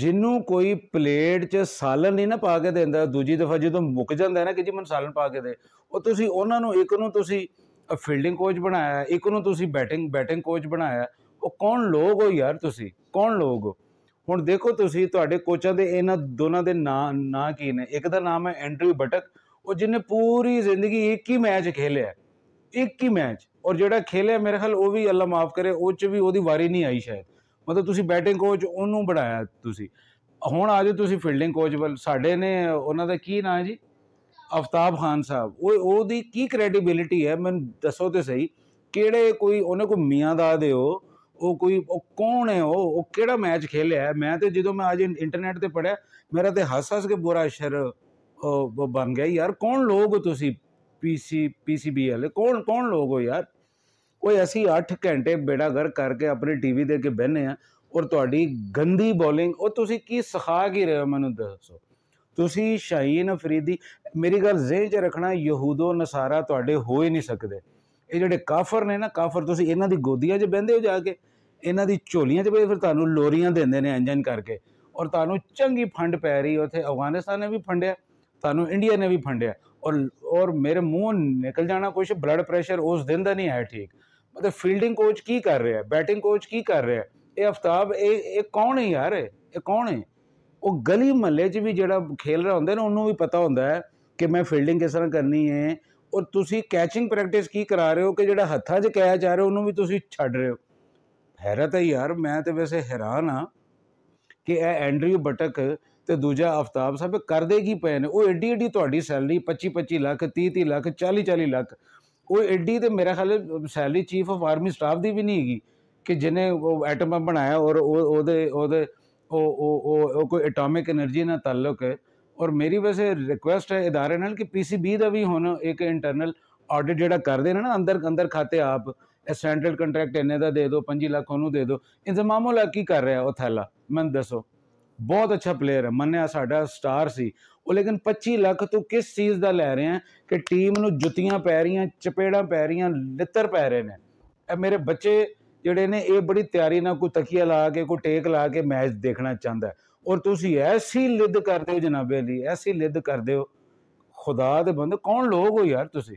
ਜਿਹਨੂੰ ਕੋਈ ਪਲੇਟ 'ਚ ਸਾਲਨ ਨਹੀਂ ਨਾ ਪਾ ਕੇ ਦਿੰਦਾ ਦੂਜੀ ਦਫਾ ਜਦੋਂ ਮੁੱਕ ਜਾਂਦਾ ਨਾ ਕਿ ਜੀ ਮੈਨੂੰ ਸਾਲਨ ਪਾ ਕੇ ਦੇ ਉਹ ਤੁਸੀਂ ਉਹਨਾਂ ਨੂੰ ਇੱਕ ਨੂੰ ਤੁਸੀਂ ਫੀਲਡਿੰਗ ਕੋਚ ਬਣਾਇਆ ਇੱਕ ਨੂੰ ਤੁਸੀਂ ਬੈਟਿੰਗ ਬੈਟਿੰਗ ਕੋਚ ਬਣਾਇਆ ਉਹ ਕੌਣ ਲੋਗ ਹੋ ਯਾਰ ਤੁਸੀਂ ਕੌਣ ਲੋਗ ਹੁਣ ਦੇਖੋ ਤੁਸੀਂ ਤੁਹਾਡੇ ਕੋਚਾਂ ਦੇ ਇਹਨਾਂ ਦੋਨਾਂ ਦੇ ਨਾਂ ਨਾਂ ਕੀ ਨੇ ਇੱਕ ਦਾ ਨਾਮ ਹੈ ਐਂਡਰੀ ਬਟਕ ਉਹ ਜਿਹਨੇ ਪੂਰੀ ਜ਼ਿੰਦਗੀ ਇੱਕ ਹੀ ਮੈਚ ਖੇਲਿਆ ਇੱਕ ਹੀ ਮੈਚ ਔਰ ਜਿਹੜਾ ਖੇ ល ਿਆ ਮੇਰੇ ਖਿਆਲ ਉਹ ਵੀ ਅੱਲਾ ਮਾਫ ਕਰੇ ਉਹ ਚ ਵੀ ਉਹਦੀ ਵਾਰੀ ਨਹੀਂ ਆਈ ਸ਼ਾਇਦ ਮਤਲਬ ਤੁਸੀਂ ਬੈਟਿੰਗ ਕੋਚ ਉਹਨੂੰ ਬਣਾਇਆ ਤੁਸੀਂ ਹੁਣ ਆ ਜਾਓ ਤੁਸੀਂ ਫੀਲਡਿੰਗ ਕੋਚ ਵੱਲ ਸਾਡੇ ਨੇ ਉਹਨਾਂ ਦਾ ਕੀ ਨਾਂ ਹੈ ਜੀ ਅਫਤਾਬ ਖਾਨ ਸਾਹਿਬ ਉਹ ਉਹਦੀ ਕੀ ਕ੍ਰੈਡੀਬਿਲਿਟੀ ਹੈ ਮੈਨੂੰ ਦੱਸੋ ਤੇ ਸਹੀ ਕਿਹੜੇ ਕੋਈ ਉਹਨੇ ਕੋ ਮੀਆਂ ਦਾ ਦਿਓ ਉਹ ਕੋਈ ਉਹ ਕੌਣ ਹੈ ਉਹ ਉਹ ਕਿਹੜਾ ਮੈਚ ਖੇਲਿਆ ਮੈਂ ਤੇ ਜਦੋਂ ਮੈਂ ਅੱਜ ਇੰਟਰਨੈਟ ਤੇ ਪੜਿਆ ਮੇਰਾ ਤੇ ਹੱਸ ਹੱਸ ਕੇ ਬੁਰਾ ਅਸ਼ਰ ਬਣ ਗਿਆ ਯਾਰ ਕੌਣ ਲੋਗ ਹੋ ਤੁਸੀਂ ਪੀਸੀ ਪੀਸੀਬੀ ਵਾਲੇ ਕੌਣ ਕੌਣ ਲੋਗ ਹੋ ਯਾਰ ਓਏ ਅਸੀਂ 8 ਘੰਟੇ ਬੇੜਾ ਘਰ ਕਰਕੇ ਆਪਣੀ ਟੀਵੀ ਦੇ ਕੇ ਬੈਨੇ ਆ ਔਰ ਤੁਹਾਡੀ ਗੰਦੀ ਬੋਲਿੰਗ ਉਹ ਤੁਸੀਂ ਕੀ ਸਿਖਾ ਕੀ ਰਹੇ ਹੋ ਮੈਨੂੰ ਦੱਸੋ ਤੁਸੀਂ ਸ਼ਾਹੀਨ ਅਫਰੀਦੀ ਮੇਰੀ ਗੱਲ ਜ਼ਿਹਨ 'ਚ ਰੱਖਣਾ ਯਹੂਦੋ ਨਸਾਰਾ ਤੁਹਾਡੇ ਹੋ ਹੀ ਨਹੀਂ ਸਕਦੇ ਇਹ ਜਿਹੜੇ ਕਾਫਰ ਨੇ ਨਾ ਕਾਫਰ ਤੁਸੀਂ ਇਹਨਾਂ ਦੀ ਗੋਦੀਆਂ 'ਚ ਬੈੰਦੇ ਹੋ ਜਾ ਕੇ ਇਹਨਾਂ ਦੀ ਝੋਲੀਆਂ 'ਚ ਬਈ ਫਿਰ ਤੁਹਾਨੂੰ ਲੋਰੀਆਂ ਦਿੰਦੇ ਨੇ ਇੰਜਨ ਕਰਕੇ ਔਰ ਤੁਹਾਨੂੰ ਚੰਗੀ ਫੰਡ ਪੈ ਰਹੀ ਉੱਥੇ ਅਫਗਾਨਿਸਤਾਨ ਨੇ ਵੀ ਫੰਡਿਆ ਤੁਹਾਨੂੰ ਇੰਡੀਆ ਨੇ ਵੀ ਫੰਡਿਆ ਔਰ ਔਰ ਮੇਰੇ ਮੂੰਹ ਨਿਕਲ ਜਾਣਾ ਕੁਝ ਬਲੱਡ ਪ੍ਰੈਸ਼ਰ ਉਸ ਦਿਨ ਦਾ ਨਹੀਂ ਹੈ ਠੀਕ ਮਤਲਬ ਫੀਲਡਿੰਗ ਕੋਚ ਕੀ ਕਰ ਰਿਹਾ ਹੈ ਬੈਟਿੰਗ ਕੋਚ ਕੀ ਕਰ ਰਿਹਾ ਹੈ ਇਹ ਹਫਤਾਬ ਇਹ ਇਹ ਕੌਣ ਹੈ ਯਾਰ ਇਹ ਕੌਣ ਹੈ ਉਹ ਗਲੀ ਮਹੱਲੇ 'ਚ ਵੀ ਜਿਹੜਾ ਖੇਲ ਰਿਹਾ ਹੁੰਦਾ ਨਾ ਉਹਨੂੰ ਵੀ ਪਤਾ ਹੁੰਦਾ ਹੈ ਕਿ ਮੈਂ ਫੀਲਡਿੰਗ ਕਿਸ ਤਰ੍ਹਾਂ ਕਰਨੀ ਹੈ ਔਰ ਤੁਸੀਂ ਕੈਚਿੰਗ ਪ੍ਰੈਕਟਿਸ ਕੀ ਕਰਾ ਰਹੇ ਹੋ ਕਿ ਜਿਹੜਾ ਹੱਥਾਂ 'ਚ ਕਾਇਆ ਜਾ ਰਿਹਾ ਉਹਨੂੰ ਵੀ ਤੁਸੀਂ ਛੱਡ ਰਹੇ ਹੋ ਹੈਰਤ ਹੈ ਯਾਰ ਮੈਂ ਤੇ ਵੈਸੇ ਹੈਰਾਨ ਆ ਕਿ ਇਹ ਐਂਡਰਿਊ ਬਟਕ ਤੇ ਦੂਜਾ ਆਫਤਾਬ ਸਾਹਿਬ ਕਰਦੇ ਕੀ ਪਏ ਨੇ ਉਹ ਏਡੀ ਏਡੀ ਤੁਹਾਡੀ ਸੈਲਰੀ 25 25 ਲੱਖ 30 30 ਲੱਖ 40 40 ਲੱਖ ਉਹ ਐਡੀ ਤੇ ਮੇਰਾ ਖਿਆਲ salary chief of army staff ਦੀ ਵੀ ਨਹੀਂ ਹੈਗੀ ਕਿ ਜਿਹਨੇ ਉਹ ਐਟਮ ਬਣਾਇਆ ਔਰ ਉਹਦੇ ਉਹਦੇ ਉਹ ਉਹ ਕੋਈ ਐਟੋਮਿਕ એનર્ਜੀ ਨਾਲ ਤਾਲੁਕ ਹੈ ਔਰ ਮੇਰੀ ਵੈਸੇ ਰਿਕੁਐਸਟ ਹੈ ਇਦਾਰੇ ਨਾਲ ਕਿ ਪੀਸੀਬੀ ਦਾ ਵੀ ਹੁਣ ਇੱਕ ਇੰਟਰਨਲ ਆਡਿਟ ਜਿਹੜਾ ਕਰਦੇ ਨੇ ਨਾ ਅੰਦਰ ਅੰਦਰ ਖਾਤੇ ਆਪ ਸੈਂਟਰਲ ਕੰਟਰੈਕਟ ਇਹਨੇ ਦਾ ਦੇ ਦਿਓ 5 ਲੱਖ ਉਹਨੂੰ ਦੇ ਦਿਓ ਇੰਤਜ਼ਾਮ ਉਹ ਕੀ ਕਰ ਰਿਹਾ ਉਹ ਥੈਲਾ ਮੈਨੂੰ ਦੱਸੋ ਬਹੁਤ ਅੱਛਾ ਪਲੇਅਰ ਹੈ ਮੰਨਿਆ ਸਾਡਾ ਸਟਾਰ ਸੀ ਉਹ ਲੇਕਿਨ 25 ਲੱਖ ਤੋਂ ਕਿਸ ਚੀਜ਼ ਦਾ ਲੈ ਰਹੇ ਆ ਕਿ ਟੀਮ ਨੂੰ ਜੁੱਤੀਆਂ ਪੈ ਰਹੀਆਂ ਚਪੇੜਾਂ ਪੈ ਰਹੀਆਂ ਲਿੱਤਰ ਪੈ ਰਹੇ ਨੇ ਇਹ ਮੇਰੇ ਬੱਚੇ ਜਿਹੜੇ ਨੇ ਇਹ ਬੜੀ ਤਿਆਰੀ ਨਾਲ ਕੋਈ ਤਕੀਆ ਲਾ ਕੇ ਕੋਈ ਟੇਕ ਲਾ ਕੇ ਮੈਚ ਦੇਖਣਾ ਚਾਹੁੰਦਾ ਔਰ ਤੁਸੀਂ ਐਸੀ ਲਿੱਦ ਕਰਦੇ ਹੋ ਜਨਾਬੇ ਲਈ ਐਸੀ ਲਿੱਦ ਕਰਦੇ ਹੋ ਖੁਦਾ ਦੇ ਬੰਦੇ ਕੌਣ ਲੋਗ ਹੋ ਯਾਰ ਤੁਸੀਂ